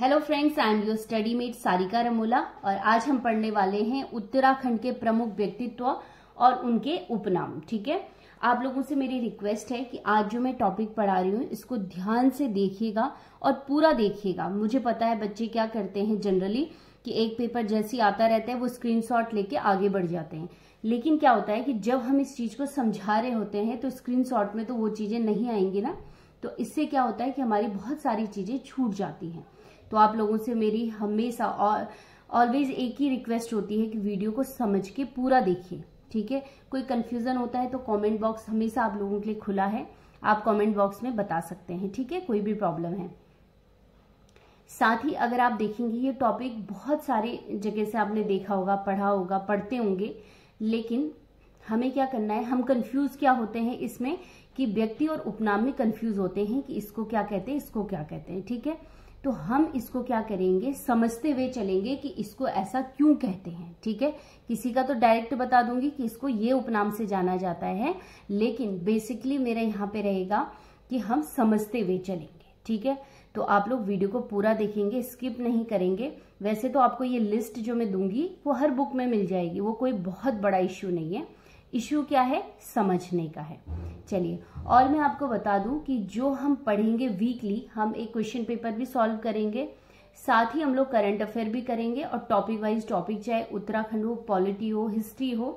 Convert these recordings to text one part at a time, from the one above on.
hello friends I am your study mate Sarika Ramola और आज हम पढ़ने वाले हैं उत्तराखंड के प्रमुख व्यक्तित्व और उनके उपनाम ठीक है आप लोगों से मेरी रिक्वेस्ट है कि आज जो मैं टॉपिक पढ़ा रही हूँ इसको ध्यान से देखिएगा और पूरा देखिएगा मुझे पता है बच्चे क्या करते हैं जनरली कि एक पेपर जैसे आता रहता है वो स्क्रीन लेके आगे बढ़ जाते हैं लेकिन क्या होता है कि जब हम इस चीज को समझा रहे होते हैं तो स्क्रीन में तो वो चीजें नहीं आएंगी ना तो इससे क्या होता है कि हमारी बहुत सारी चीजें छूट जाती हैं तो आप लोगों से मेरी हमेशा और ऑलवेज एक ही रिक्वेस्ट होती है कि वीडियो को समझ के पूरा देखिए ठीक है कोई कन्फ्यूजन होता है तो कमेंट बॉक्स हमेशा आप लोगों के लिए खुला है आप कमेंट बॉक्स में बता सकते हैं ठीक है कोई भी प्रॉब्लम है साथ ही अगर आप देखेंगे ये टॉपिक बहुत सारी जगह से आपने देखा होगा पढ़ा होगा पढ़ते होंगे लेकिन हमें क्या करना है हम कंफ्यूज क्या होते हैं इसमें कि व्यक्ति और उपनाम में कंफ्यूज होते हैं कि इसको क्या कहते हैं इसको क्या कहते हैं ठीक है तो हम इसको क्या करेंगे समझते हुए चलेंगे कि इसको ऐसा क्यों कहते हैं ठीक है किसी का तो डायरेक्ट बता दूंगी कि इसको ये उपनाम से जाना जाता है लेकिन बेसिकली मेरा यहाँ पे रहेगा कि हम समझते हुए चलेंगे ठीक है तो आप लोग वीडियो को पूरा देखेंगे स्किप नहीं करेंगे वैसे तो आपको ये लिस्ट जो मैं दूंगी वो हर बुक में मिल जाएगी वो कोई बहुत बड़ा इश्यू नहीं है इशू क्या है समझने का है चलिए और मैं आपको बता दूं कि जो हम पढ़ेंगे वीकली हम एक क्वेश्चन पेपर भी सॉल्व करेंगे साथ ही हम लोग करंट अफेयर भी करेंगे और टॉपिक वाइज टॉपिक चाहे उत्तराखंड हो पॉलिटी हो हिस्ट्री हो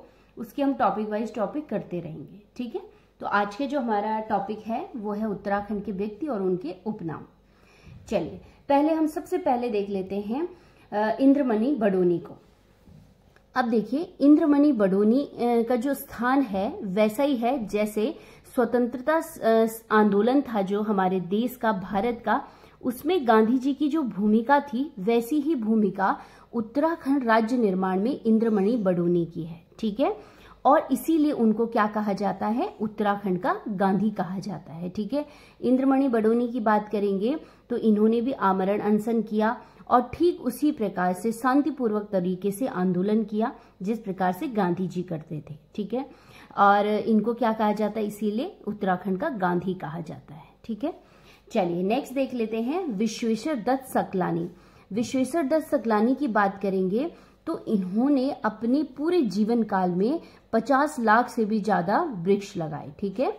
उसके हम टॉपिक वाइज टॉपिक करते रहेंगे ठीक है तो आज के जो हमारा टॉपिक है वो है उत्तराखंड के व्यक्ति और उनके उपनाम चलिए पहले हम सबसे पहले देख लेते हैं इंद्रमणि बडोनी को अब देखिए इंद्रमणि बडोनी का जो स्थान है वैसा ही है जैसे स्वतंत्रता आंदोलन था जो हमारे देश का भारत का उसमें गांधी जी की जो भूमिका थी वैसी ही भूमिका उत्तराखंड राज्य निर्माण में इंद्रमणि बडोनी की है ठीक है और इसीलिए उनको क्या कहा जाता है उत्तराखंड का गांधी कहा जाता है ठीक है इंद्रमणि बडोनी की बात करेंगे तो इन्होंने भी आमरण अनशन किया और ठीक उसी प्रकार से शांतिपूर्वक तरीके से आंदोलन किया जिस प्रकार से गांधी जी करते थे ठीक है और इनको क्या कहा जाता है इसीलिए उत्तराखंड का गांधी कहा जाता है ठीक है चलिए नेक्स्ट देख लेते हैं विश्वेश्वर दत्त सकलानी विश्वेश्वर दत्त सकलानी की बात करेंगे तो इन्होंने अपने पूरे जीवन काल में 50 लाख से भी ज्यादा वृक्ष लगाए ठीक है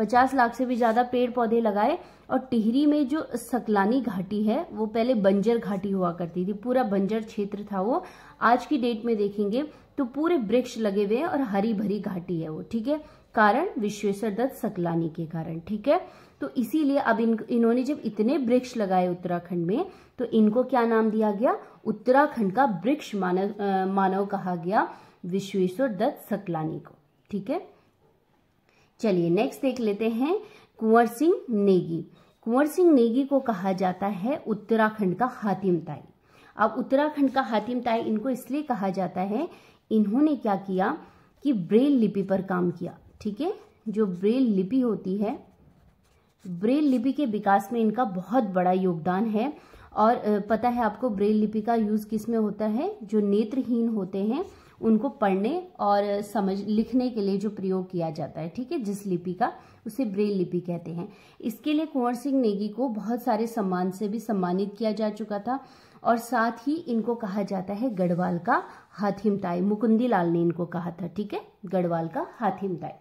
पचास लाख से भी ज़्यादा पेड़ पौधे लगाए और टिहरी में जो सकलानी घाटी है वो पहले बंजर घाटी हुआ करती थी पूरा बंजर क्षेत्र था वो आज की डेट में देखेंगे तो पूरे वृक्ष लगे हुए हैं और हरी भरी घाटी है वो ठीक है कारण विश्वेश्वर दत्त सकलानी के कारण ठीक है तो इसीलिए अब इन इन्होंने जब इतने वृक्ष लगाए उत्तराखंड में तो इनको क्या नाम दिया गया उत्तराखंड का वृक्ष मानव मानव कहा गया विश्वेश्वर दत्त सकलानी को ठीक है चलिए नेक्स्ट देख लेते हैं कुंवर सिंह नेगी कुंवर सिंह नेगी को कहा जाता है उत्तराखंड का हातिम ताई अब उत्तराखंड का हातिम ताई इनको इसलिए कहा जाता है इन्होंने क्या किया कि ब्रेल लिपि पर काम किया ठीक है जो ब्रेल लिपि होती है ब्रेल लिपि के विकास में इनका बहुत बड़ा योगदान है और पता है आपको ब्रेल लिपि का यूज किस में होता है जो नेत्रहीन होते हैं उनको पढ़ने और समझ लिखने के लिए जो प्रयोग किया जाता है ठीक है जिस लिपि का उसे ब्रेल लिपि कहते हैं इसके लिए कुंवर सिंह नेगी को बहुत सारे सम्मान से भी सम्मानित किया जा चुका था और साथ ही इनको कहा जाता है गढ़वाल का हाथिमताई मुकुंदी लाल ने इनको कहा था ठीक है गढ़वाल का हाथिमताई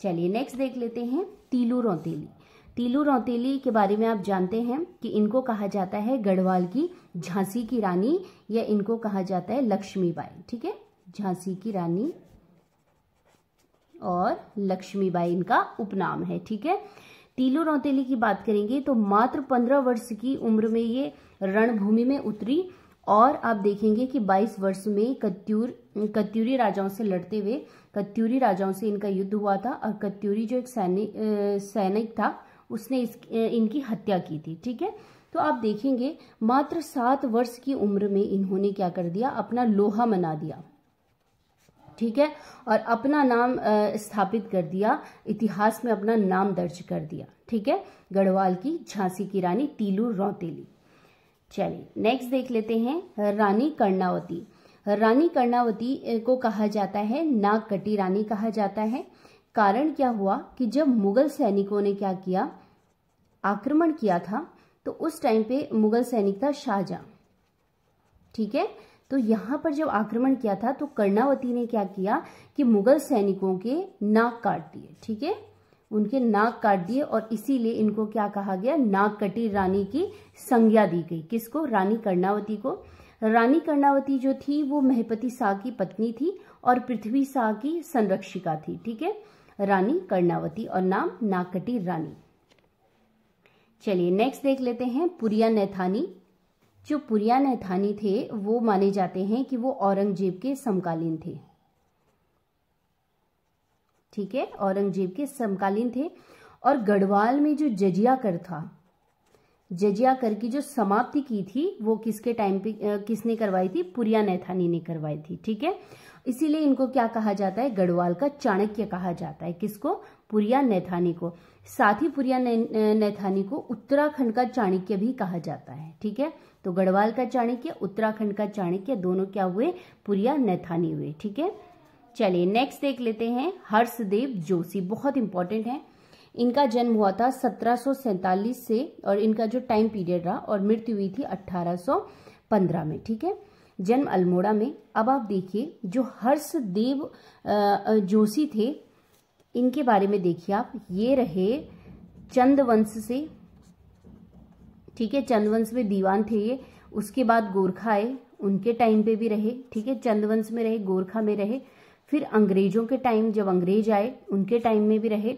चलिए नेक्स्ट देख लेते हैं तीलू रौतेली तीलू रौतेली के बारे में आप जानते हैं कि इनको कहा जाता है गढ़वाल की झांसी की रानी या इनको कहा जाता है लक्ष्मीबाई ठीक है झांसी की रानी और लक्ष्मीबाई इनका उपनाम है ठीक है तीलो रौतेली की बात करेंगे तो मात्र पंद्रह वर्ष की उम्र में ये रणभूमि में उतरी और आप देखेंगे कि 22 वर्ष में कत्यूर कत्यूरी राजाओं से लड़ते हुए कत्यूरी राजाओं से इनका युद्ध हुआ था और कत्यूरी जो एक सैनिक सैनिक था उसने इस इनकी हत्या की थी ठीक है तो आप देखेंगे मात्र सात वर्ष की उम्र में इन्होंने क्या कर दिया अपना लोहा मना दिया ठीक है और अपना नाम स्थापित कर दिया इतिहास में अपना नाम दर्ज कर दिया ठीक है गढ़वाल की झांसी की रानी तीलू रौतेली चलिए नेक्स्ट देख लेते हैं रानी कर्णावती रानी कर्णावती को कहा जाता है नागकटी रानी कहा जाता है कारण क्या हुआ कि जब मुगल सैनिकों ने क्या किया आक्रमण किया था तो उस टाइम पे मुगल सैनिक था शाहजहां ठीक है तो यहाँ पर जब आक्रमण किया था तो कर्णावती ने क्या किया कि मुगल सैनिकों के नाक काट दिए ठीक है उनके नाक काट दिए और इसीलिए इनको क्या कहा गया नाक कटी रानी की संज्ञा दी गई किसको रानी कर्णावती को रानी कर्णावती जो थी वो महपति शाह की पत्नी थी और पृथ्वी शाह की संरक्षिका थी ठीक है रानी कर्णावती और नाम नाकटी रानी चलिए नेक्स्ट देख लेते हैं पुरिया नैथानी जो पुरिया नैथानी थे वो माने जाते हैं कि वो औरंगजेब के समकालीन थे ठीक है औरंगजेब के समकालीन थे और गढ़वाल में जो जजिया कर था जजिया कर की जो समाप्ति की थी वो किसके टाइम पे किसने करवाई थी पुरिया नैथानी ने करवाई थी ठीक है इसीलिए इनको क्या कहा जाता है गढ़वाल का चाणक्य कहा जाता है किसको पुरिया नैथानी को साथ ही पुरिया नैथानी को उत्तराखंड का चाणक्य भी कहा जाता है ठीक है तो गढ़वाल का चाणक्य उत्तराखंड का चाणक्य दोनों क्या हुए पुरिया नैथानी हुए ठीक है चलिए नेक्स्ट देख लेते हैं हर्षदेव जोशी बहुत इंपॉर्टेंट है इनका जन्म हुआ था सत्रह से और इनका जो टाइम पीरियड रहा और मृत्यु हुई थी 1815 में ठीक है जन्म अल्मोड़ा में अब आप देखिए जो हर्षदेव जोशी थे इनके बारे में देखिए आप ये रहे चंद वंश से ठीक है चंदवंश में दीवान थे ये उसके बाद गोरखा आए उनके टाइम पे भी रहे ठीक है चंदवंश में रहे गोरखा में रहे फिर अंग्रेजों के टाइम जब अंग्रेज आए उनके टाइम में भी रहे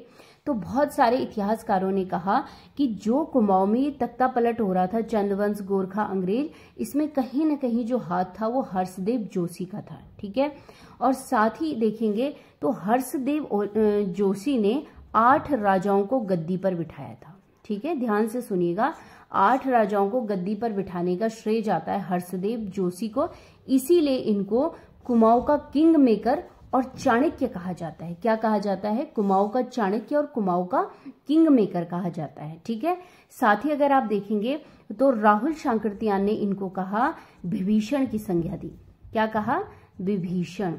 तो बहुत सारे इतिहासकारों ने कहा कि जो कुमाऊं में ये तख्ता पलट हो रहा था चंदवंश गोरखा अंग्रेज इसमें कहीं ना कहीं जो हाथ था वो हर्षदेव जोशी का था ठीक है और साथ ही देखेंगे तो हर्षदेव जोशी ने आठ राजाओं को गद्दी पर बिठाया था ठीक है ध्यान से सुनिएगा आठ राजाओं को गद्दी पर बिठाने का श्रेय जाता है हर्षदेव जोशी को इसीलिए इनको कुमाऊं का किंग मेकर और चाणक्य कहा जाता है क्या कहा जाता है कुमाऊं का चाणक्य और कुमाऊं का किंग मेकर कहा जाता है ठीक है साथ ही अगर आप देखेंगे तो राहुल शांकृतियान ने इनको कहा विभीषण की संज्ञा दी क्या कहा विभीषण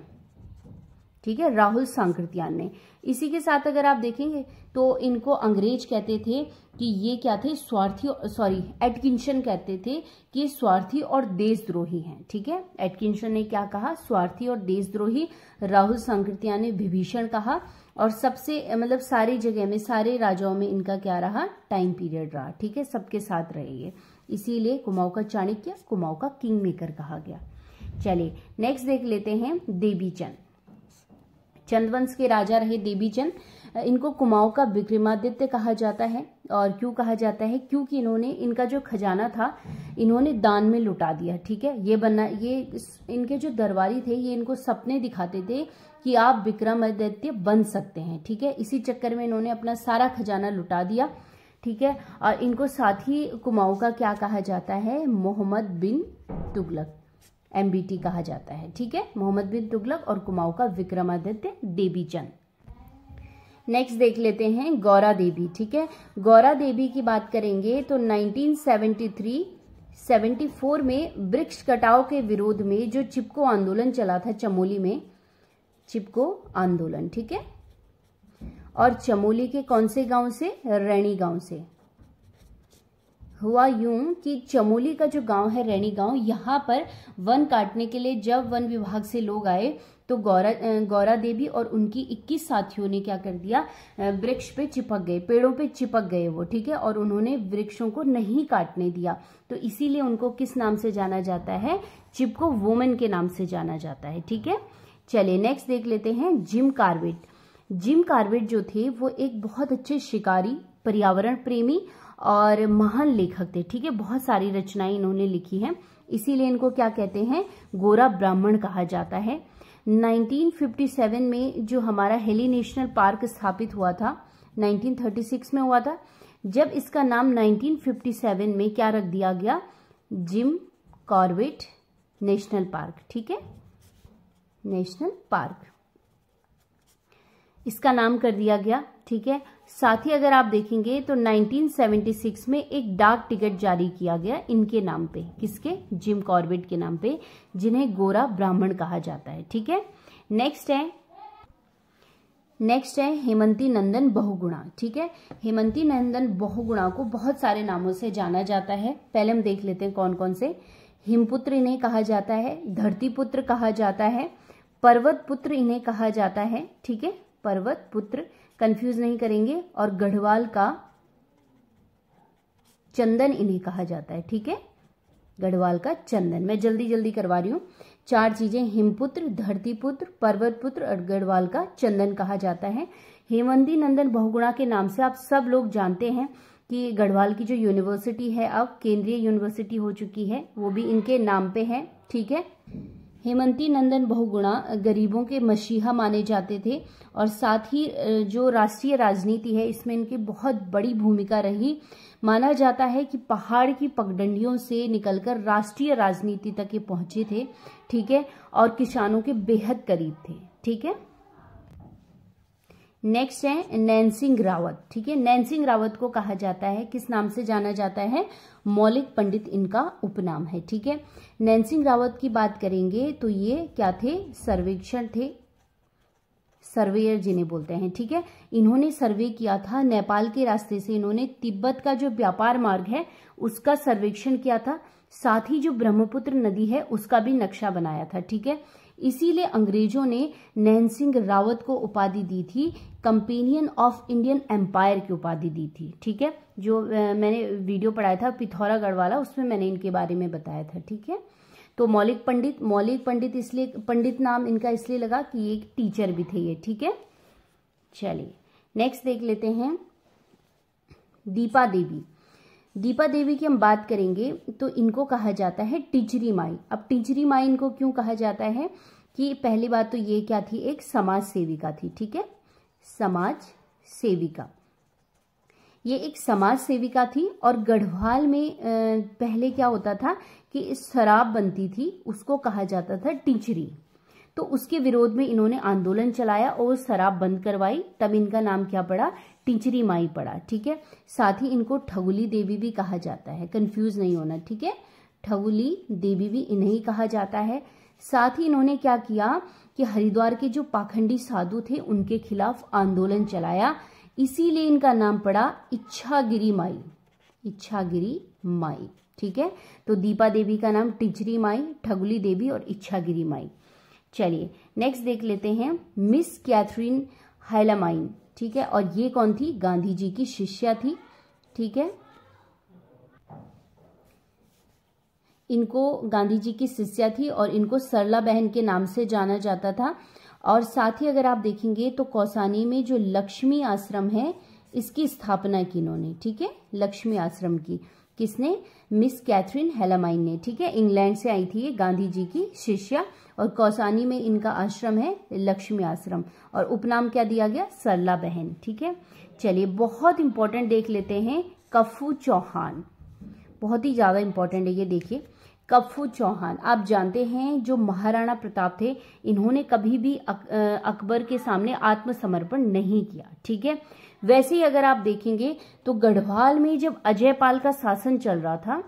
ठीक है राहुल सांकृतियान ने इसी के साथ अगर आप देखेंगे तो इनको अंग्रेज कहते थे कि ये क्या थे स्वार्थी सॉरी एटकिंशन कहते थे कि स्वार्थी और देशद्रोही हैं ठीक है एटकिंशन ने क्या कहा स्वार्थी और देशद्रोही राहुल संकृतिया ने विभीषण कहा और सबसे मतलब सारी जगह में सारे राजाओं में इनका क्या रहा टाइम पीरियड रहा ठीक है सबके साथ रहे ये इसीलिए कुमाऊ का चाणक्य कुमाऊ का किंग मेकर कहा गया चलिए नेक्स्ट देख लेते हैं देवीचंद चंदवंश के राजा रहे देवीचंद इनको कुमाऊं का विक्रमादित्य कहा जाता है और क्यों कहा जाता है क्योंकि इन्होंने इनका जो खजाना था इन्होंने दान में लुटा दिया ठीक है ये बना ये इनके जो दरबारी थे ये इनको सपने दिखाते थे कि आप विक्रमादित्य बन सकते हैं ठीक है इसी चक्कर में इन्होंने अपना सारा खजाना लुटा दिया ठीक है और इनको साथ ही कुमाऊं का क्या कहा जाता है मोहम्मद बिन तुगलक एमबीटी कहा जाता है ठीक है मोहम्मद बिन तुगलक और कुमाऊं का विक्रमादित्य देवीचंद नेक्स्ट देख लेते हैं गौरा देवी ठीक है गौरा देवी की बात करेंगे तो 1973 74 में वृक्ष कटाव के विरोध में जो चिपको आंदोलन चला था चमोली में चिपको आंदोलन ठीक है और चमोली के कौन से गांव से रैणी गांव से हुआ यूं कि चमोली का जो गांव है रैणी गांव यहां पर वन काटने के लिए जब वन विभाग से लोग आए तो गौरा गौरा देवी और उनकी इक्कीस साथियों ने क्या कर दिया वृक्ष पे चिपक गए पेड़ों पे चिपक गए वो ठीक है और उन्होंने वृक्षों को नहीं काटने दिया तो इसीलिए उनको किस नाम से जाना जाता है चिपको वोमेन के नाम से जाना जाता है ठीक है चलिए नेक्स्ट देख लेते हैं जिम कार्बेट जिम कार्बेट जो थे वो एक बहुत अच्छे शिकारी पर्यावरण प्रेमी और महान लेखक थे ठीक है बहुत सारी रचनाएं इन्होंने लिखी हैं इसीलिए इनको क्या कहते हैं गोरा ब्राह्मण कहा जाता है 1957 में जो हमारा हेली नेशनल पार्क स्थापित हुआ था 1936 में हुआ था जब इसका नाम 1957 में क्या रख दिया गया जिम कॉर्बेट नेशनल पार्क ठीक है नेशनल पार्क इसका नाम कर दिया गया ठीक है साथ ही अगर आप देखेंगे तो 1976 में एक डाक टिकट जारी किया गया इनके नाम पे किसके जिम कॉर्बेट के नाम पे जिन्हें गोरा ब्राह्मण कहा जाता है ठीक है नेक्स्ट है नेक्स्ट है हेमंती नंदन बहुगुणा ठीक है हेमंती नंदन बहुगुणा को बहुत सारे नामों से जाना जाता है पहले हम देख लेते हैं कौन कौन से हिमपुत्र इन्हें कहा जाता है धरती पुत्र कहा जाता है पर्वत पुत्र इन्हें कहा जाता है ठीक है पर्वत पुत्र कंफ्यूज नहीं करेंगे और गढ़वाल का चंदन इन्हें कहा जाता है ठीक है गढ़वाल का चंदन मैं जल्दी जल्दी करवा रही हूं चार चीजें हिमपुत्र धरती पुत्र पर्वत पुत्र और गढ़वाल का चंदन कहा जाता है हेमंदी नंदन बहुगुणा के नाम से आप सब लोग जानते हैं कि गढ़वाल की जो यूनिवर्सिटी है अब केंद्रीय यूनिवर्सिटी हो चुकी है वो भी इनके नाम पे है ठीक है हेमंती नंदन बहुगुणा गरीबों के मशीहा माने जाते थे और साथ ही जो राष्ट्रीय राजनीति है इसमें इनकी बहुत बड़ी भूमिका रही माना जाता है कि पहाड़ की पगडंडियों से निकलकर राष्ट्रीय राजनीति तक ये पहुंचे थे ठीक है और किसानों के बेहद करीब थे ठीक है नेक्स्ट है नैनसिंह रावत ठीक है नैनसिंह रावत को कहा जाता है किस नाम से जाना जाता है मौलिक पंडित इनका उपनाम है ठीक है नैनसिंह रावत की बात करेंगे तो ये क्या थे सर्वेक्षण थे सर्वेयर जिन्हें बोलते हैं ठीक है इन्होंने सर्वे किया था नेपाल के रास्ते से इन्होंने तिब्बत का जो व्यापार मार्ग है उसका सर्वेक्षण किया था साथ ही जो ब्रह्मपुत्र नदी है उसका भी नक्शा बनाया था ठीक है इसीलिए अंग्रेजों ने नैन सिंह रावत को उपाधि दी थी कंपेनियन ऑफ इंडियन एम्पायर की उपाधि दी थी ठीक है जो मैंने वीडियो पढ़ाया था पिथौरागढ़ वाला उसमें मैंने इनके बारे में बताया था ठीक है तो मौलिक पंडित मौलिक पंडित इसलिए पंडित नाम इनका इसलिए लगा कि एक टीचर भी थे ये ठीक है चलिए नेक्स्ट देख लेते हैं दीपा देवी दीपा देवी की हम बात करेंगे तो इनको कहा जाता है टिचरी माई अब टिजरी माई इनको क्यों कहा जाता है कि पहली बात तो ये क्या थी एक समाज सेविका थी ठीक है समाज सेविका ये एक समाज सेविका थी और गढ़वाल में पहले क्या होता था कि शराब बनती थी उसको कहा जाता था टिचरी तो उसके विरोध में इन्होंने आंदोलन चलाया और शराब बंद करवाई तब इनका नाम क्या पड़ा टिंचरी माई पड़ा ठीक है साथ ही इनको ठगुली देवी भी कहा जाता है कंफ्यूज नहीं होना ठीक है ठगुली देवी भी इन्हें कहा जाता है साथ ही इन्होंने क्या किया कि हरिद्वार के जो पाखंडी साधु थे उनके खिलाफ आंदोलन चलाया इसीलिए इनका नाम पड़ा इच्छागिरी माई इच्छागिरी माई ठीक है तो दीपा देवी का नाम टिचरी माई ठगुली देवी और इच्छागिरी माई चलिए नेक्स्ट देख लेते हैं मिस कैथरीन हाइलामाइन ठीक है और ये कौन थी गांधी जी की शिष्या थी ठीक है इनको गांधी जी की शिष्या थी और इनको सरला बहन के नाम से जाना जाता था और साथ ही अगर आप देखेंगे तो कौसानी में जो लक्ष्मी आश्रम है इसकी स्थापना की इन्होंने ठीक है लक्ष्मी आश्रम की किसने मिस कैथरीन हेलामाइन ने ठीक है इंग्लैंड से आई थी ये गांधी जी की शिष्या और कौसानी में इनका आश्रम है लक्ष्मी आश्रम और उपनाम क्या दिया गया सरला बहन ठीक है चलिए बहुत इंपॉर्टेंट देख लेते हैं कफू चौहान बहुत ही ज़्यादा इंपॉर्टेंट है ये देखिए कफू चौहान आप जानते हैं जो महाराणा प्रताप थे इन्होंने कभी भी अक, अकबर के सामने आत्मसमर्पण नहीं किया ठीक है वैसे ही अगर आप देखेंगे तो गढ़वाल में जब अजय पाल का शासन चल रहा था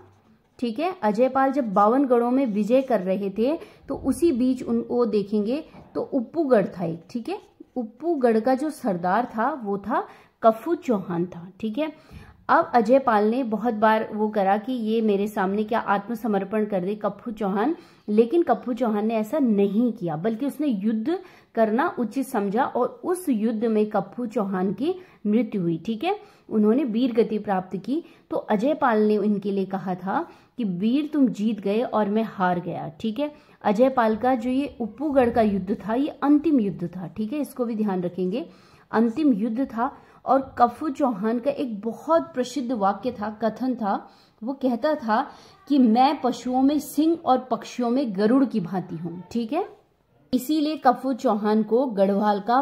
ठीक है अजय पाल जब बावनगढ़ों में विजय कर रहे थे तो उसी बीच उनको देखेंगे तो उप्पूगढ़ था एक ठीक है उप्पूगढ़ का जो सरदार था वो था कफू चौहान था ठीक है अब अजय पाल ने बहुत बार वो करा कि ये मेरे सामने क्या आत्मसमर्पण कर दे कप्पू चौहान लेकिन कप्पू चौहान ने ऐसा नहीं किया बल्कि उसने युद्ध करना उचित समझा और उस युद्ध में कप्पू चौहान की मृत्यु हुई ठीक है उन्होंने वीर गति प्राप्त की तो अजय पाल ने उनके लिए कहा था कि वीर तुम जीत गए और मैं हार गया ठीक है अजय पाल का जो ये उपूगढ़ का युद्ध था ये अंतिम युद्ध था ठीक है इसको भी ध्यान रखेंगे अंतिम युद्ध था और कफू चौहान का एक बहुत प्रसिद्ध वाक्य था कथन था वो कहता था कि मैं पशुओं में सिंह और पक्षियों में गरुड़ की भांति हूँ ठीक है इसीलिए कफू चौहान को गढ़वाल का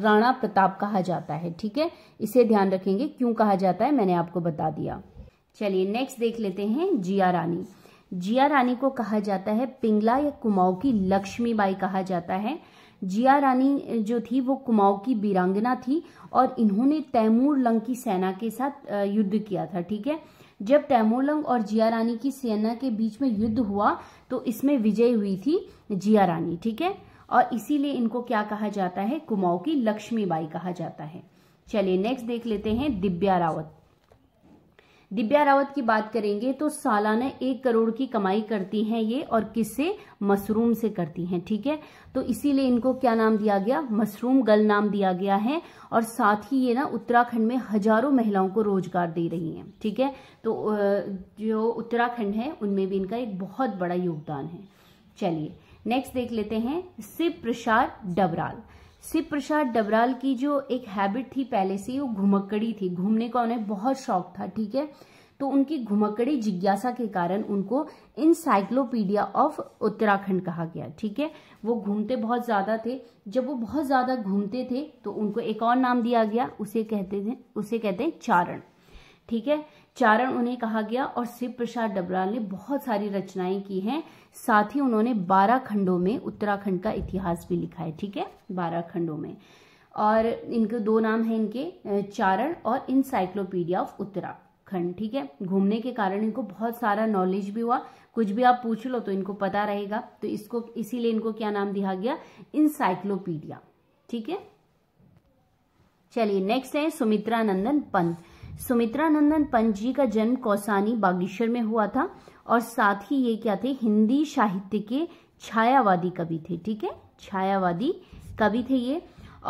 राणा प्रताप कहा जाता है ठीक है इसे ध्यान रखेंगे क्यों कहा जाता है मैंने आपको बता दिया चलिए नेक्स्ट देख लेते हैं जिया रानी जिया रानी को कहा जाता है पिंगला या कुमाऊ की लक्ष्मीबाई कहा जाता है जिया रानी जो थी वो कुमाऊं की बीरांगना थी और इन्होंने तैमूर लंग की सेना के साथ युद्ध किया था ठीक है जब तैमूर लंग और जिया रानी की सेना के बीच में युद्ध हुआ तो इसमें विजय हुई थी जिया रानी ठीक है और इसीलिए इनको क्या कहा जाता है कुमाऊं की लक्ष्मीबाई कहा जाता है चलिए नेक्स्ट देख लेते हैं दिव्या रावत दिव्या रावत की बात करेंगे तो सालाना एक करोड़ की कमाई करती हैं ये और किससे मशरूम से करती हैं ठीक है तो इसीलिए इनको क्या नाम दिया गया मशरूम गर्ल नाम दिया गया है और साथ ही ये ना उत्तराखंड में हजारों महिलाओं को रोजगार दे रही हैं ठीक है तो जो उत्तराखंड है उनमें भी इनका एक बहुत बड़ा योगदान है चलिए नेक्स्ट देख लेते हैं शिव प्रसाद डबराल शिव प्रसाद डबराल की जो एक हैबिट थी पहले से वो घुमक्कड़ी थी घूमने का उन्हें बहुत शौक था ठीक है तो उनकी घुमक्कड़ी जिज्ञासा के कारण उनको इनसाइक्लोपीडिया ऑफ उत्तराखंड कहा गया ठीक है वो घूमते बहुत ज़्यादा थे जब वो बहुत ज़्यादा घूमते थे तो उनको एक और नाम दिया गया उसे कहते थे उसे कहते हैं चारण ठीक है चारण उन्हें कहा गया और शिव प्रसाद डबराल ने बहुत सारी रचनाएं की हैं साथ ही उन्होंने बारह खंडों में उत्तराखंड का इतिहास भी लिखा है ठीक है बारह खंडों में और इनके दो नाम हैं इनके चारण और इनसाइक्लोपीडिया ऑफ उत्तराखंड ठीक है घूमने के कारण इनको बहुत सारा नॉलेज भी हुआ कुछ भी आप पूछ लो तो इनको पता रहेगा तो इसको इसीलिए इनको क्या नाम दिया गया इनसाइक्लोपीडिया ठीक है चलिए नेक्स्ट है सुमित्रा नंदन पंत सुमित्रा नंदन पंत जी का जन्म कौसानी बागेश्वर में हुआ था और साथ ही ये क्या थे हिंदी साहित्य के छायावादी कवि थे ठीक है छायावादी कवि थे ये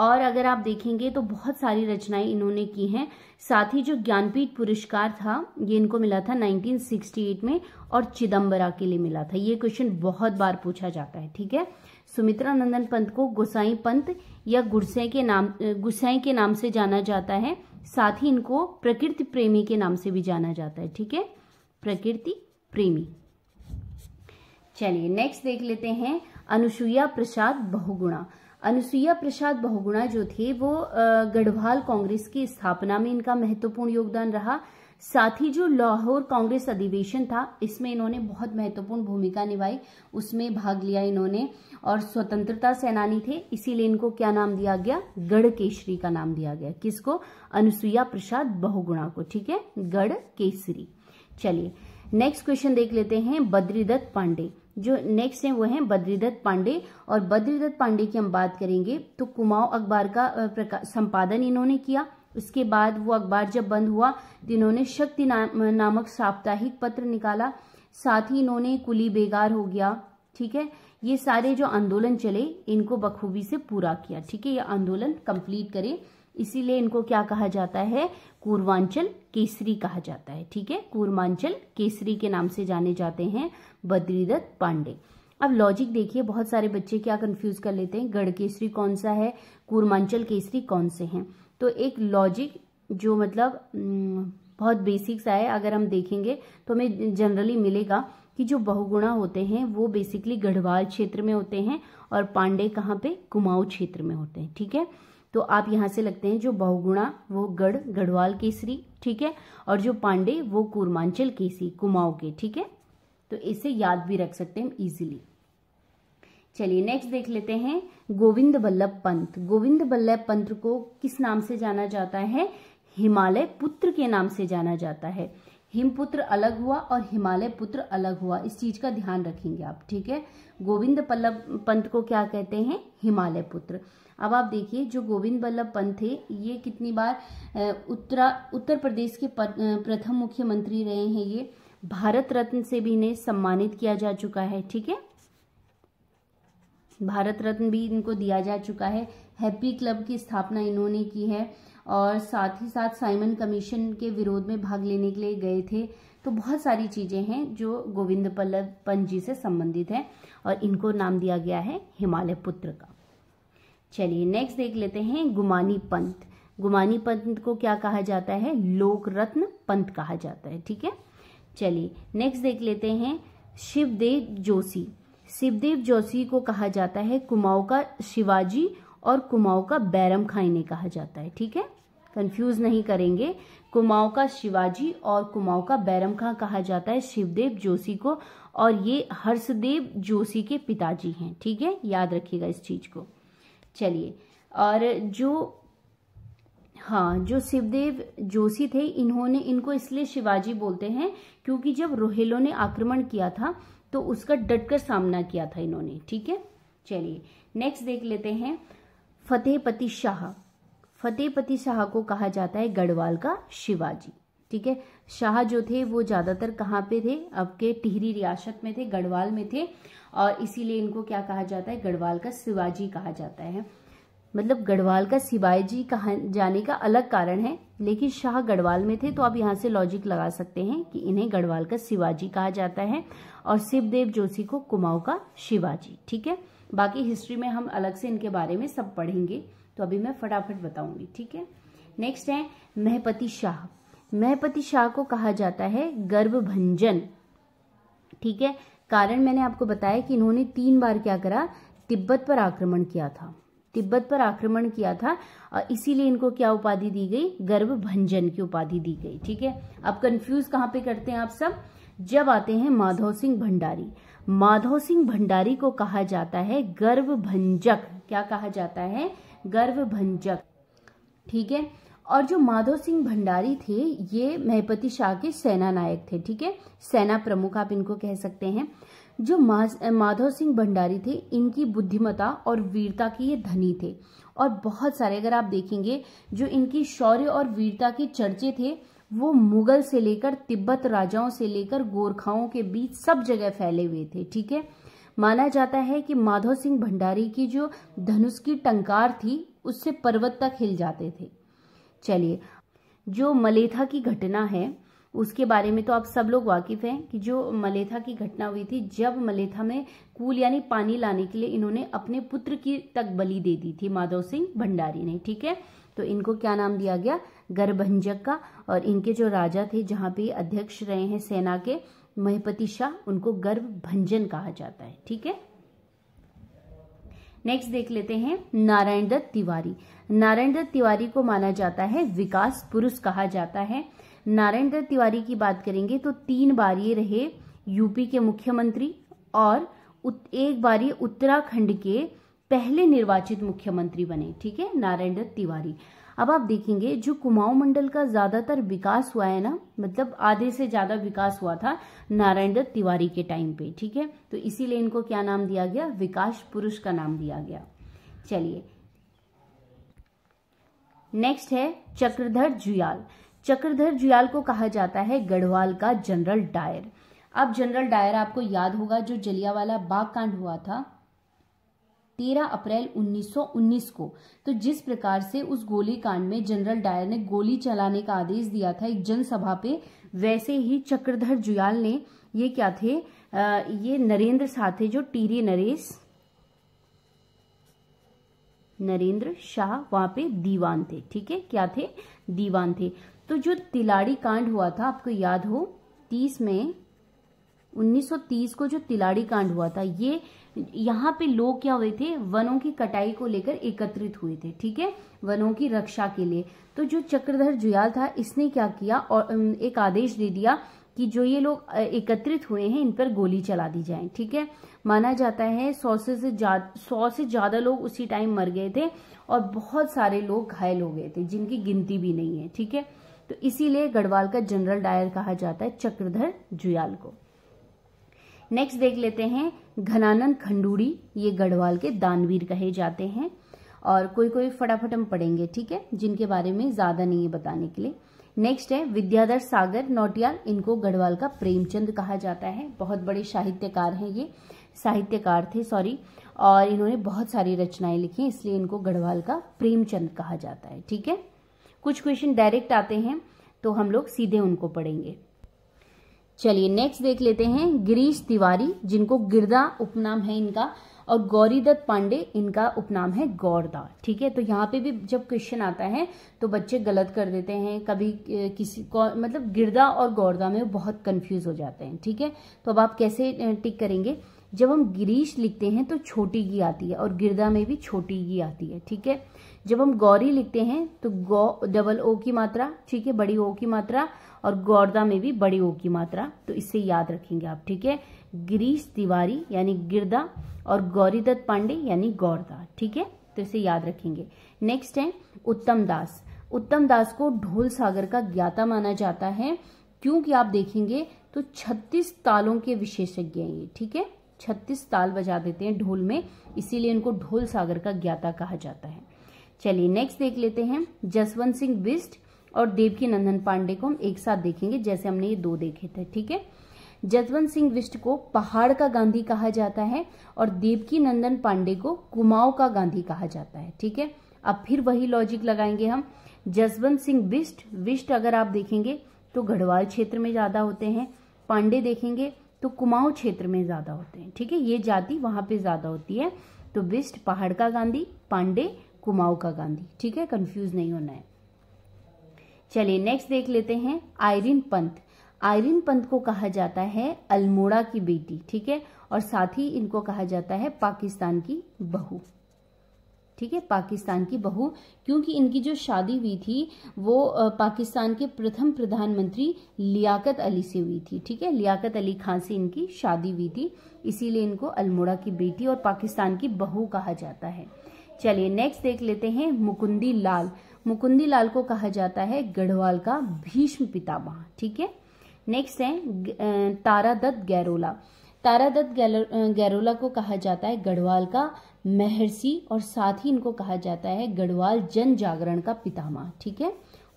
और अगर आप देखेंगे तो बहुत सारी रचनाएं इन्होंने की हैं साथ ही जो ज्ञानपीठ पुरस्कार था ये इनको मिला था 1968 में और चिदम्बरा के लिए मिला था ये क्वेश्चन बहुत बार पूछा जाता है ठीक है सुमित्रा नंदन पंत को गुसाई पंत या गुरसाई के नाम गुसाई के नाम से जाना जाता है साथ ही इनको प्रकृति प्रेमी के नाम से भी जाना जाता है ठीक है प्रकृति प्रेमी चलिए नेक्स्ट देख लेते हैं अनुसुईया प्रसाद बहुगुणा अनुसुईया प्रसाद बहुगुणा जो थे वो गढ़वाल कांग्रेस की स्थापना में इनका महत्वपूर्ण योगदान रहा साथ ही जो लाहौर कांग्रेस अधिवेशन था इसमें इन्होंने बहुत महत्वपूर्ण भूमिका निभाई उसमें भाग लिया इन्होंने और स्वतंत्रता सेनानी थे इसीलिए इनको क्या नाम दिया गया गढ़ केसरी का नाम दिया गया किसको अनुसुईया प्रसाद बहुगुणा को ठीक है गढ़ केसरी चलिए नेक्स्ट क्वेश्चन देख लेते हैं बद्रीदत्त पांडे जो नेक्स्ट है वो है बद्रीदत्त पांडे और बद्रीदत्त पांडे की हम बात करेंगे तो कुमाऊं अखबार का संपादन इन्होंने किया उसके बाद वो अखबार जब बंद हुआ तो इन्होंने शक्ति नाम, नामक साप्ताहिक पत्र निकाला साथ ही इन्होंने कुली बेगार हो गया ठीक है ये सारे जो आंदोलन चले इनको बखूबी से पूरा किया ठीक है ये आंदोलन कंप्लीट करें इसीलिए इनको क्या कहा जाता है कूर्वांचल केसरी कहा जाता है ठीक है पूर्वांचल केसरी के नाम से जाने जाते हैं बद्रीदत्त पांडे अब लॉजिक देखिए बहुत सारे बच्चे क्या कंफ्यूज कर लेते हैं गढ़ केसरी कौन सा है कूर्मांचल केसरी कौन से हैं तो एक लॉजिक जो मतलब हम्म, बहुत बेसिक्स आए अगर हम देखेंगे तो हमें जनरली मिलेगा कि जो बहुगुणा होते हैं वो बेसिकली गढ़वाल क्षेत्र में होते हैं और पांडे कहाँ पे कुमाऊं क्षेत्र में होते हैं ठीक है तो आप यहाँ से लगते हैं जो बहुगुणा वो गढ़ गढ़वाल केसरी ठीक है और जो पांडे वो कूर्मांचल केसरी कुमाऊं के ठीक है तो इसे याद भी रख सकते हैं इजिली चलिए नेक्स्ट देख लेते हैं गोविंद बल्लभ पंत गोविंद बल्लभ पंत को किस नाम से जाना जाता है हिमालय पुत्र के नाम से जाना जाता है हिमपुत्र अलग हुआ और हिमालय पुत्र अलग हुआ इस चीज का ध्यान रखेंगे आप ठीक है गोविंद पल्लभ पंत को क्या कहते हैं हिमालय पुत्र अब आप देखिए जो गोविंद बल्लभ पंत थे ये कितनी बार उत्तरा उत्तर प्रदेश के प्रथम मुख्यमंत्री रहे हैं ये भारत रत्न से भी इन्हें सम्मानित किया जा चुका है ठीक है भारत रत्न भी इनको दिया जा चुका है हैप्पी क्लब की स्थापना इन्होंने की है और साथ ही साथ साइमन कमीशन के विरोध में भाग लेने के लिए गए थे तो बहुत सारी चीज़ें हैं जो गोविंद पल्लव पंजी से संबंधित हैं और इनको नाम दिया गया है हिमालय पुत्र का चलिए नेक्स्ट देख लेते हैं गुमानी पंत गुमानी पंत को क्या कहा जाता है लोक रत्न पंत कहा जाता है ठीक है चलिए नेक्स्ट देख लेते हैं शिवदेव जोशी शिवदेव जोशी को कहा जाता है कुमाऊं का शिवाजी और कुमाऊं का बैरम खाई ने कहा जाता है ठीक है कंफ्यूज नहीं करेंगे कुमाऊं का शिवाजी और कुमाऊं का बैरम खां कहा जाता है शिवदेव जोशी को और ये हर्षदेव जोशी के पिताजी हैं ठीक है याद रखिएगा इस चीज को चलिए और जो हाँ जो शिवदेव जोशी थे इन्होंने इनको इसलिए शिवाजी बोलते हैं क्योंकि जब रोहेलो ने आक्रमण किया था तो उसका डटकर सामना किया था इन्होंने ठीक है चलिए नेक्स्ट देख लेते हैं फतेहपति शाह फतेहपति शाह को कहा जाता है गढ़वाल का शिवाजी ठीक है शाह जो थे वो ज़्यादातर कहाँ पे थे अब के टिहरी रियासत में थे गढ़वाल में थे और इसीलिए इनको क्या कहा जाता है गढ़वाल का शिवाजी कहा जाता है मतलब गढ़वाल का शिवाजी कहा जाने का अलग कारण है लेकिन शाह गढ़वाल में थे तो आप यहाँ से लॉजिक लगा सकते हैं कि इन्हें गढ़वाल का शिवाजी कहा जाता है और शिवदेव जोशी को कुमाऊँ का शिवाजी ठीक है बाकी हिस्ट्री में हम अलग से इनके बारे में सब पढ़ेंगे तो अभी मैं फटाफट बताऊंगी ठीक है नेक्स्ट है महपति शाह महपति शाह को कहा जाता है गर्भभंजन ठीक है कारण मैंने आपको बताया कि इन्होंने तीन बार क्या करा तिब्बत पर आक्रमण किया था तिब्बत पर आक्रमण किया था और इसीलिए इनको क्या उपाधि दी गई गर्भभंजन की उपाधि दी गई ठीक है अब कंफ्यूज कहाँ पे करते हैं आप सब जब आते हैं माधव सिंह भंडारी माधव सिंह भंडारी को कहा जाता है गर्भभंजक क्या कहा जाता है गर्वभंजक ठीक है और जो माधव सिंह भंडारी थे ये महपति शाह के सेना नायक थे ठीक है सेना प्रमुख आप इनको कह सकते हैं जो माधव सिंह भंडारी थे इनकी बुद्धिमता और वीरता की ये धनी थे और बहुत सारे अगर आप देखेंगे जो इनकी शौर्य और वीरता के चर्चे थे वो मुगल से लेकर तिब्बत राजाओं से लेकर गोरखाओं के बीच सब जगह फैले हुए थे ठीक है माना जाता है कि माधव सिंह भंडारी की जो धनुष की टंकार थी उससे पर्वत तक हिल जाते थे चलिए जो मलेथा की घटना है उसके बारे में तो आप सब लोग वाकिफ हैं कि जो मलेथा की घटना हुई थी जब मलेथा में कूल यानी पानी लाने के लिए इन्होंने अपने पुत्र की तक बलि दे दी थी माधव सिंह भंडारी ने ठीक है तो इनको क्या नाम दिया गया गर्भंजक का और इनके जो राजा थे जहाँ पे अध्यक्ष रहे हैं सेना के महीपति शाह उनको गर्भ भंजन कहा जाता है ठीक है नेक्स्ट देख लेते हैं नारायण दत्त तिवारी नारायण दत्त तिवारी को माना जाता है विकास पुरुष कहा जाता है नारायण दत्त तिवारी की बात करेंगे तो तीन बार ये रहे यूपी के मुख्यमंत्री और एक बार ये उत्तराखंड के पहले निर्वाचित मुख्यमंत्री बने ठीक है नारायण दत्त तिवारी अब आप देखेंगे जो कुमाऊं मंडल का ज़्यादातर विकास हुआ है ना मतलब आधे से ज़्यादा विकास हुआ था नारायण दत्त तिवारी के टाइम पे ठीक है तो इसीलिए इनको क्या नाम दिया गया विकास पुरुष का नाम दिया गया चलिए नेक्स्ट है चक्रधर जुयाल चक्रधर जुयाल को कहा जाता है गढ़वाल का जनरल डायर अब जनरल डायर आपको याद होगा जो जलियावाला बाग कांड हुआ था 13 अप्रैल 1919 को तो जिस प्रकार से उस गोली कांड में जनरल डायर ने गोली चलाने का आदेश दिया था एक जनसभा पे वैसे ही चक्रधर जुयाल ने ये क्या थे आ, ये नरेंद्र शाह थे जो टीरी नरेश नरेंद्र शाह वहां पे दीवान थे ठीक है क्या थे दीवान थे तो जो तिलाड़ी कांड हुआ था आपको याद हो 30 में 1930 को जो तिलाड़ी कांड हुआ था ये यहाँ पे लोग क्या हुए थे वनों की कटाई को लेकर एकत्रित हुए थे ठीक है वनों की रक्षा के लिए तो जो चक्रधर जुयाल था इसने क्या किया और एक आदेश दे दिया कि जो ये लोग एकत्रित हुए हैं इन पर गोली चला दी जाए ठीक है माना जाता है सौ से सौ से ज्यादा लोग उसी टाइम मर गए थे और बहुत सारे लोग घायल हो गए थे जिनकी गिनती भी नहीं है ठीक है तो इसीलिए गढ़वाल का जनरल डायर कहा जाता है चक्रधर जुयाल को नेक्स्ट देख लेते हैं घनानंद खंडूड़ी ये गढ़वाल के दानवीर कहे जाते हैं और कोई कोई फटाफट हम पढ़ेंगे ठीक है जिनके बारे में ज्यादा नहीं है बताने के लिए नेक्स्ट है विद्याधर सागर नोटियाल इनको गढ़वाल का प्रेमचंद कहा जाता है बहुत बड़े साहित्यकार हैं ये साहित्यकार थे सॉरी और इन्होंने बहुत सारी रचनाएं लिखी इसलिए इनको गढ़वाल का प्रेमचंद कहा जाता है ठीक है कुछ क्वेश्चन डायरेक्ट आते हैं तो हम लोग सीधे उनको पढ़ेंगे चलिए नेक्स्ट देख लेते हैं गिरीश तिवारी जिनको गिरदा उपनाम है इनका और गौरीदत्त पांडे इनका उपनाम है गौरदा ठीक है तो यहाँ पे भी जब क्वेश्चन आता है तो बच्चे गलत कर देते हैं कभी किसी को मतलब गिरदा और गौरदा में बहुत कंफ्यूज हो जाते हैं ठीक है तो अब आप कैसे टिक करेंगे जब हम गिरीश लिखते हैं तो छोटी गी आती है और गिरदा में भी छोटी गी आती है ठीक है जब हम गौरी लिखते हैं तो गौ डबल ओ की मात्रा ठीक है बड़ी ओ की मात्रा और गौरदा में भी बड़ी ओ की मात्रा तो इसे याद रखेंगे आप ठीक है गिरीश तिवारी यानी गिरदा और गौरीदत्त पांडे यानी गौरदा ठीक है तो इसे याद रखेंगे नेक्स्ट है उत्तम दास उत्तम दास को ढोल सागर का ज्ञाता माना जाता है क्योंकि आप देखेंगे तो 36 तालों के विशेषज्ञ हैं ये ठीक है 36 ताल बजा देते हैं ढोल में इसीलिए इनको ढोल सागर का ज्ञाता कहा जाता है चलिए नेक्स्ट देख लेते हैं जसवंत सिंह बिस्ट और देवकी नंदन पांडे को हम एक साथ देखेंगे जैसे हमने ये दो देखे थे ठीक है जसवंत सिंह विष्ट को पहाड़ का गांधी कहा जाता है और देवकी नंदन पांडे को कुमाऊं का गांधी कहा जाता है ठीक है अब फिर वही लॉजिक लगाएंगे हम जसवंत सिंह विष्ट विष्ट अगर आप देखेंगे तो गढ़वाल क्षेत्र में ज़्यादा होते हैं पांडे देखेंगे तो कुमाऊं क्षेत्र में ज़्यादा होते हैं ठीक है ये जाति वहां पे ज़्यादा होती है तो विष्ट पहाड़ का गांधी पांडे कुमाऊं का गांधी ठीक है कंफ्यूज नहीं होना है चलिए नेक्स्ट देख लेते हैं आयरिन पंत आयरिन पंत को कहा जाता है अल्मोड़ा की बेटी ठीक है और साथ ही इनको कहा जाता है पाकिस्तान की बहू ठीक है पाकिस्तान की बहू क्योंकि इनकी जो शादी हुई थी वो पाकिस्तान के प्रथम प्रधानमंत्री लियाकत अली से हुई थी ठीक है लियाकत अली खान से इनकी शादी हुई थी इसीलिए इनको अल्मोड़ा की बेटी और पाकिस्तान की बहू कहा जाता है चलिए नेक्स्ट देख लेते हैं मुकुंदी लाल मुकुंदी लाल को कहा जाता है गढ़वाल का भीष्म पितामह ठीक है नेक्स्ट है तारादत्त गैरोला तारादत्त गैरोला को कहा जाता है गढ़वाल का महर्षि और साथ ही इनको कहा जाता है गढ़वाल जन जागरण का पितामह ठीक है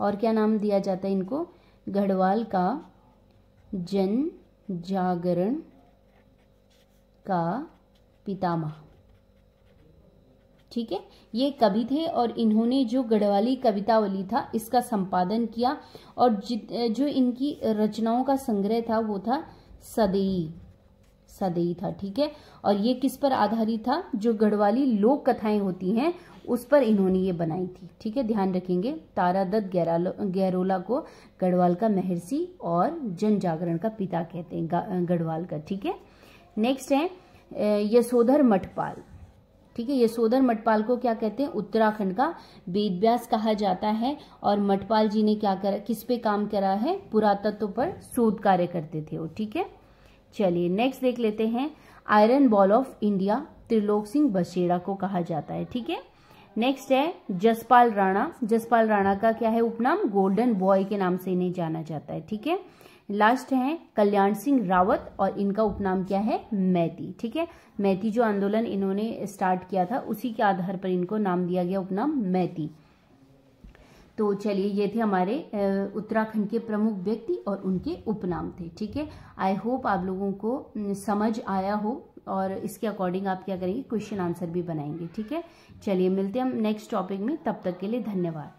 और क्या नाम दिया जाता है इनको गढ़वाल का जन जागरण का पितामह ठीक है ये कवि थे और इन्होंने जो गढ़वाली कवितावली था इसका संपादन किया और जो इनकी रचनाओं का संग्रह था वो था सदई सदई था ठीक है और ये किस पर आधारित था जो गढ़वाली लोक कथाएं होती हैं उस पर इन्होंने ये बनाई थी ठीक है ध्यान रखेंगे तारा दत्त गहरोला को गढ़वाल का महर्षि और जन जागरण का पिता कहते हैं गढ़वाल का ठीक है नेक्स्ट है यशोधर मठपाल ठीक है यशोधर मठपाल को क्या कहते हैं उत्तराखंड का वेद व्यास कहा जाता है और मठपाल जी ने क्या करा किस पे काम करा है पुरातत्व पर शोध कार्य करते थे वो ठीक है चलिए नेक्स्ट देख लेते हैं iron ball of India Trilok Singh Baseda को कहा जाता है ठीक है नेक्स्ट है जसपाल राणा जसपाल राणा का क्या है उपनाम गोल्डन बॉय के नाम से इन्हें जाना जाता है ठीक है लास्ट हैं कल्याण सिंह रावत और इनका उपनाम क्या है मैती ठीक है मैती जो आंदोलन इन्होंने स्टार्ट किया था उसी के आधार पर इनको नाम दिया गया उपनाम मैती तो चलिए ये थे हमारे उत्तराखंड के प्रमुख व्यक्ति और उनके उपनाम थे ठीक है आई होप आप लोगों को समझ आया हो और इसके अकॉर्डिंग आप क्या करेंगे क्वेश्चन आंसर भी बनाएंगे ठीक है चलिए मिलते हैं हम नेक्स्ट टॉपिक में तब तक के लिए धन्यवाद